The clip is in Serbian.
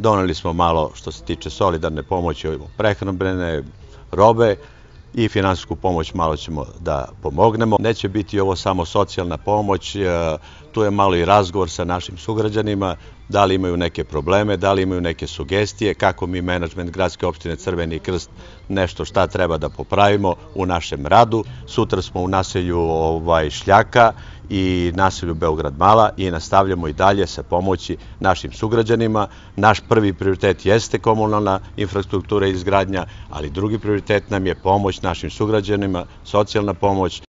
Doneli smo malo što se tiče solidarne pomoći, prehrambene robe i finansijsku pomoć malo ćemo da pomognemo. Neće biti ovo samo socijalna pomoć, tu je malo i razgovor sa našim sugrađanima, da li imaju neke probleme, da li imaju neke sugestije, kako mi menadžment gradske opštine Crveni krst nešto šta treba da popravimo u našem radu. Sutra smo u naselju ovaj, Šljaka i naselju Beograd Mala i nastavljamo i dalje sa pomoći našim sugrađanima. Naš prvi prioritet jeste komunalna infrastruktura i izgradnja, ali drugi prioritet nam je pomoć našim sugrađanima, socijalna pomoć.